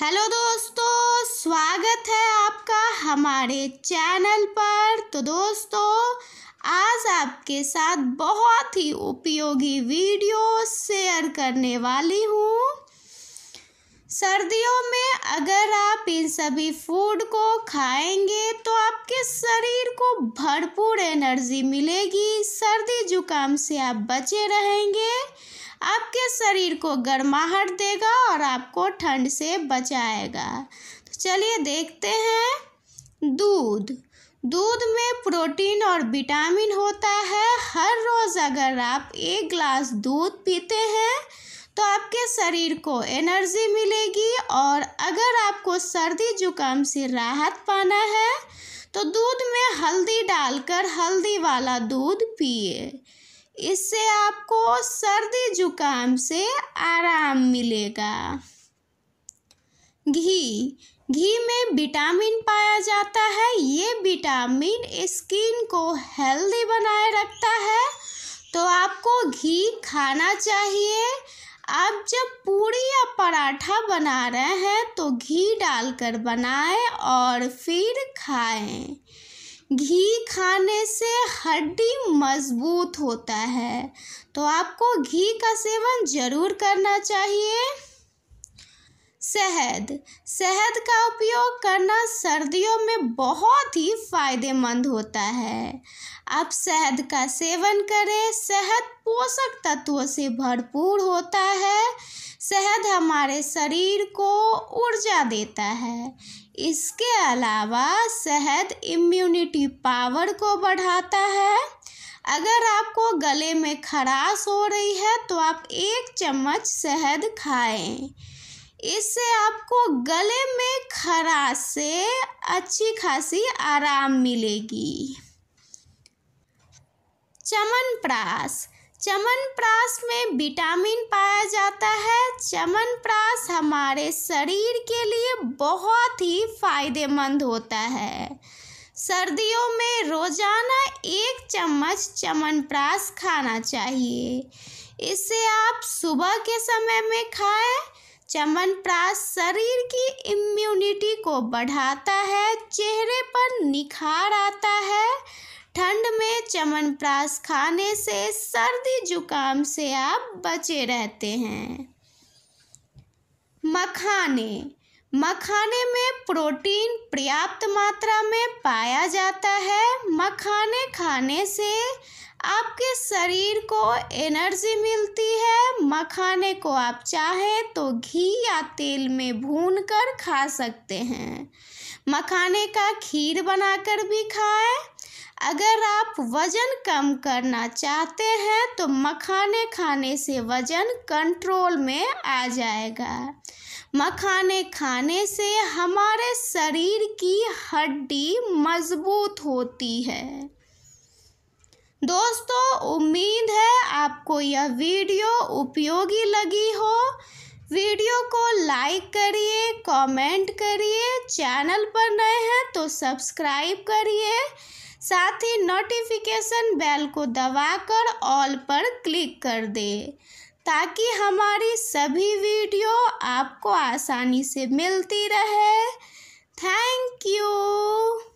hello दोस्तों स्वागत है आपका हमारे चैनल पर तो दोस्तों आज आपके साथ बहुत ही उपयोगी वीडियो शेयर करने वाली हूँ सर्दियों में अगर आप इन सभी फूड को खाएंगे तो आपके शरीर को भरपूर एनर्जी मिलेगी सर्दी जुकाम से आप बचे रहेंगे आपके शरीर को गर्माहट देगा और आपको ठंड से बचाएगा तो चलिए देखते हैं दूध दूध में प्रोटीन और विटामिन होता है हर रोज़ अगर आप एक ग्लास दूध पीते हैं तो आपके शरीर को एनर्जी मिलेगी और अगर आपको सर्दी जुकाम से राहत पाना है तो दूध में हल्दी डालकर हल्दी वाला दूध पिए इससे आपको सर्दी जुकाम से आराम मिलेगा घी घी में विटामिन पाया जाता है ये विटामिन स्किन को हेल्दी बनाए रखता है तो आपको घी खाना चाहिए आप जब पूड़ी या पराठा बना रहे हैं तो घी डालकर बनाएं और फिर खाएं घी खाने से हड्डी मजबूत होता है तो आपको घी का सेवन ज़रूर करना चाहिए शहद शहद का उपयोग करना सर्दियों में बहुत ही फायदेमंद होता है आप शहद का सेवन करें शहद पोषक तत्वों से भरपूर होता है शहद हमारे शरीर को ऊर्जा देता है इसके अलावा शहद इम्यूनिटी पावर को बढ़ाता है अगर आपको गले में खराश हो रही है तो आप एक चम्मच शहद खाएं इससे आपको गले में खराश से अच्छी खासी आराम मिलेगी चमन चमन चमनप्रास में विटामिन पाया जाता है चमन प्रास हमारे शरीर के लिए बहुत ही फायदेमंद होता है सर्दियों में रोजाना एक चम्मच चमन प्रास खाना चाहिए इसे आप सुबह के समय में खाएं चमनप्रास शरीर की इम्यूनिटी को बढ़ाता है चेहरे पर निखार आता है ठंड में प्राश खाने से सर्दी जुकाम से आप बचे रहते हैं मखाने मखाने में प्रोटीन पर्याप्त मात्रा में पाया जाता है मखाने खाने से आपके शरीर को एनर्जी मिलती है मखाने को आप चाहे तो घी या तेल में भून कर खा सकते हैं मखाने का खीर बनाकर भी खाएं अगर आप वज़न कम करना चाहते हैं तो मखाने खाने से वज़न कंट्रोल में आ जाएगा मखाने खाने से हमारे शरीर की हड्डी मजबूत होती है दोस्तों उम्मीद है आपको यह वीडियो उपयोगी लगी हो वीडियो को लाइक करिए कमेंट करिए चैनल पर नए हैं तो सब्सक्राइब करिए साथ ही नोटिफिकेशन बेल को दबाकर ऑल पर क्लिक कर दें ताकि हमारी सभी वीडियो आपको आसानी से मिलती रहे थैंक यू